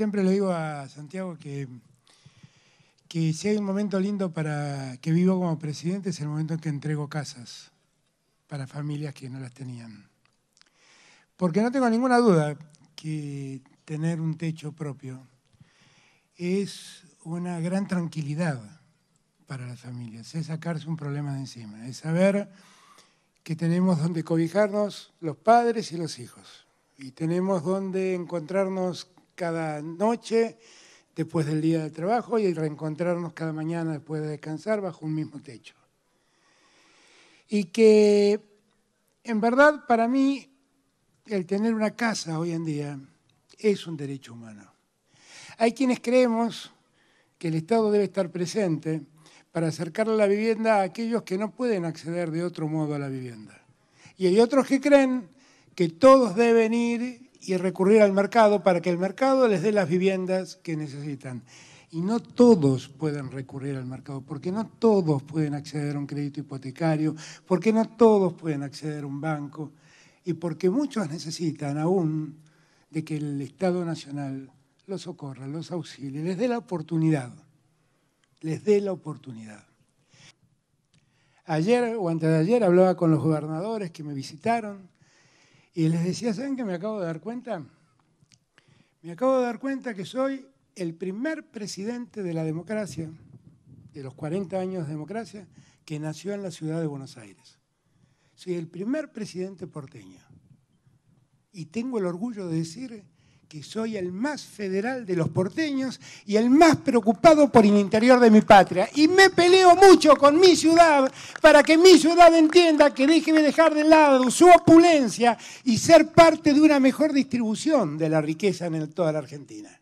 Siempre le digo a Santiago que, que si hay un momento lindo para que vivo como presidente es el momento en que entrego casas para familias que no las tenían. Porque no tengo ninguna duda que tener un techo propio es una gran tranquilidad para las familias, es sacarse un problema de encima, es saber que tenemos donde cobijarnos los padres y los hijos, y tenemos donde encontrarnos cada noche después del día de trabajo y reencontrarnos cada mañana después de descansar bajo un mismo techo. Y que en verdad para mí el tener una casa hoy en día es un derecho humano. Hay quienes creemos que el Estado debe estar presente para acercar la vivienda a aquellos que no pueden acceder de otro modo a la vivienda. Y hay otros que creen que todos deben ir y recurrir al mercado para que el mercado les dé las viviendas que necesitan. Y no todos pueden recurrir al mercado, porque no todos pueden acceder a un crédito hipotecario, porque no todos pueden acceder a un banco, y porque muchos necesitan aún de que el Estado Nacional los socorra, los auxilie, les dé la oportunidad, les dé la oportunidad. Ayer o antes de ayer hablaba con los gobernadores que me visitaron y les decía, ¿saben que me acabo de dar cuenta? Me acabo de dar cuenta que soy el primer presidente de la democracia, de los 40 años de democracia, que nació en la ciudad de Buenos Aires. Soy el primer presidente porteño. Y tengo el orgullo de decir que soy el más federal de los porteños y el más preocupado por el interior de mi patria. Y me peleo mucho con mi ciudad para que mi ciudad entienda que déjeme dejar de lado su opulencia y ser parte de una mejor distribución de la riqueza en toda la Argentina.